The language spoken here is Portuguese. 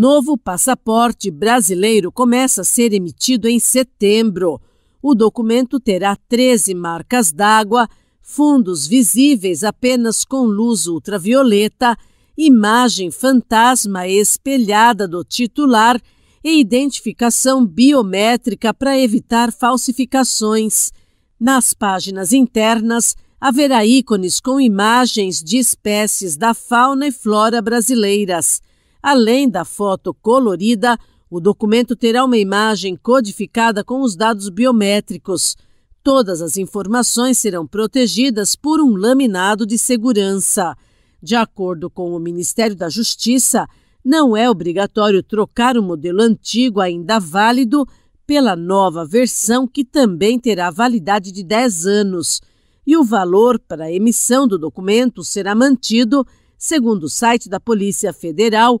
Novo passaporte brasileiro começa a ser emitido em setembro. O documento terá 13 marcas d'água, fundos visíveis apenas com luz ultravioleta, imagem fantasma espelhada do titular e identificação biométrica para evitar falsificações. Nas páginas internas, haverá ícones com imagens de espécies da fauna e flora brasileiras. Além da foto colorida, o documento terá uma imagem codificada com os dados biométricos. Todas as informações serão protegidas por um laminado de segurança. De acordo com o Ministério da Justiça, não é obrigatório trocar o modelo antigo, ainda válido, pela nova versão, que também terá validade de 10 anos. E o valor para a emissão do documento será mantido, segundo o site da Polícia Federal,